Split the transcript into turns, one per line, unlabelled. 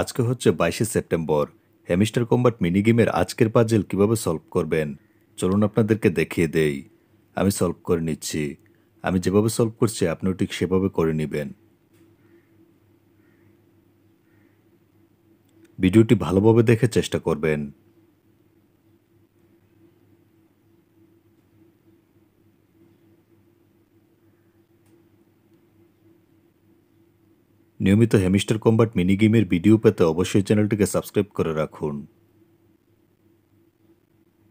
আজকে হচ্ছে বাইশে সেপ্টেম্বর হেমিস্টার হ্যাঁ, কম্বাট মিনি গেমের আজকের পাজেল কিভাবে সলভ করবেন চলুন আপনাদেরকে দেখিয়ে দেই আমি সলভ করে নিচ্ছি আমি যেভাবে সলভ করছি আপনিও ঠিক সেভাবে করে নেবেন ভিডিওটি ভালোভাবে দেখে চেষ্টা করবেন নিয়মিত হ্যামিস্টার কম্বাট মিনি গেমের ভিডিও পেতে অবশ্যই চ্যানেলটিকে সাবস্ক্রাইব করে রাখুন